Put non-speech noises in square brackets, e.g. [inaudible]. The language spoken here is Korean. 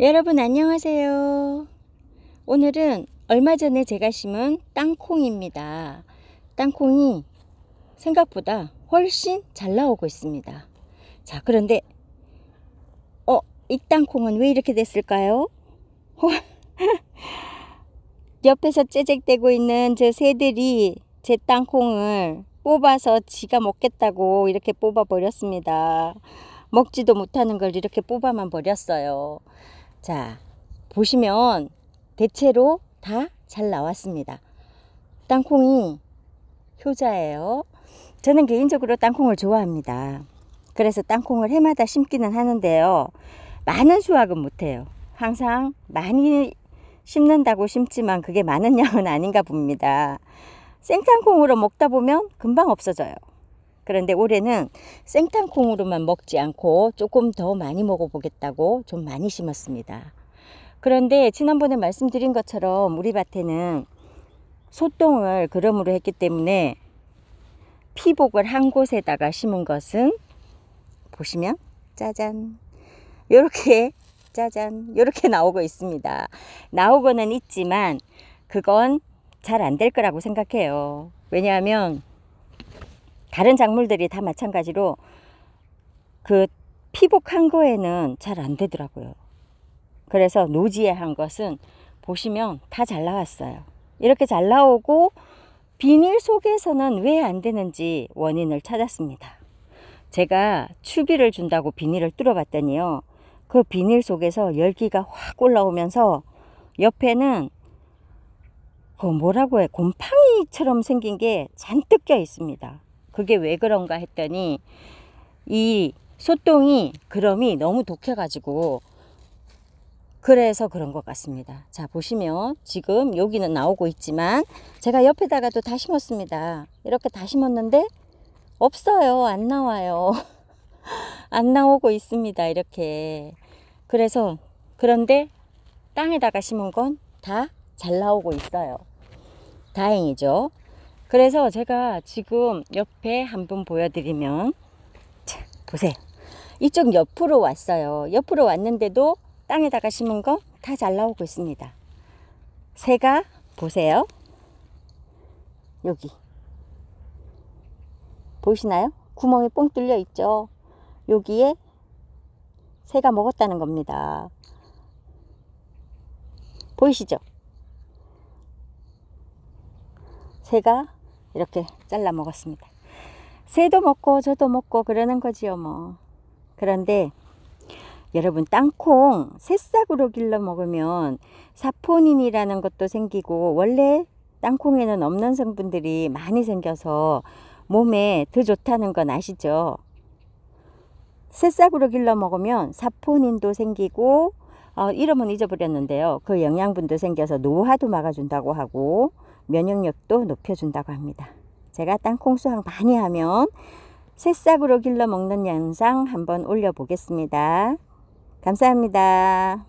여러분 안녕하세요. 오늘은 얼마 전에 제가 심은 땅콩입니다. 땅콩이 생각보다 훨씬 잘 나오고 있습니다. 자, 그런데 어, 이 땅콩은 왜 이렇게 됐을까요? [laughs] 옆에서 째잭대고 있는 제 새들이 제 땅콩을 뽑아서 지가 먹겠다고 이렇게 뽑아 버렸습니다. 먹지도 못하는 걸 이렇게 뽑아만 버렸어요. 자, 보시면 대체로 다 잘 나왔습니다. 땅콩이 효자예요. 저는 개인적으로 땅콩을 좋아합니다. 그래서 땅콩을 해마다 심기는 하는데요. 많은 수확은 못해요. 항상 많이 심는다고 심지만 그게 많은 양은 아닌가 봅니다. 생땅콩으로 먹다 보면 금방 없어져요. 그런데 올해는 생탕콩으로만 먹지 않고 조금 더 많이 먹어보겠다고 좀 많이 심었습니다. 그런데 지난번에 말씀드린 것처럼 우리 밭에는 소똥을 그름으로 했기 때문에 피복을 한 곳에다가 심은 것은 보시면 짜잔 이렇게 [laughs] 짜잔 이렇게 나오고 있습니다. 나오고는 있지만 그건 잘 안 될 거라고 생각해요. 왜냐하면 다른 작물들이 다 마찬가지로 그 피복한 거에는 잘 안 되더라고요. 그래서 노지에 한 것은 보시면 다 잘 나왔어요. 이렇게 잘 나오고 비닐 속에서는 왜 안 되는지 원인을 찾았습니다. 제가 추비를 준다고 비닐을 뚫어봤더니요. 그 비닐 속에서 열기가 확 올라오면서 옆에는 그 뭐라고 해 곰팡이처럼 생긴 게 잔뜩 껴 있습니다. 그게 왜 그런가 했더니 이 소똥이 그럼이 너무 독해가지고 그래서 그런 것 같습니다. 자 보시면 지금 여기는 나오고 있지만 제가 옆에다가 도다 심었습니다. 이렇게 다 심었는데 없어요. 안 나와요. [laughs] 안 나오고 있습니다. 이렇게 그래서 그런데 땅에다가 심은 건 다 잘 나오고 있어요. 다행이죠. 그래서 제가 지금 옆에 한번 보여드리면 자, 보세요. 이쪽 옆으로 왔어요. 옆으로 왔는데도 땅에다가 심은 거 다 잘 나오고 있습니다. 새가 보세요. 여기 보이시나요? 구멍이 뽕 뚫려 있죠. 여기에 새가 먹었다는 겁니다. 보이시죠? 새가 이렇게 잘라 먹었습니다. 새도 먹고 저도 먹고 그러는 거지요 뭐. 그런데 여러분 땅콩 새싹으로 길러 먹으면 사포닌이라는 것도 생기고 원래 땅콩에는 없는 성분들이 많이 생겨서 몸에 더 좋다는 건 아시죠? 새싹으로 길러 먹으면 사포닌도 생기고 어, 이름은 잊어버렸는데요. 그 영양분도 생겨서 노화도 막아준다고 하고 면역력도 높여준다고 합니다. 제가 땅콩 수확 많이 하면 새싹으로 길러 먹는 영상 한번 올려보겠습니다. 감사합니다.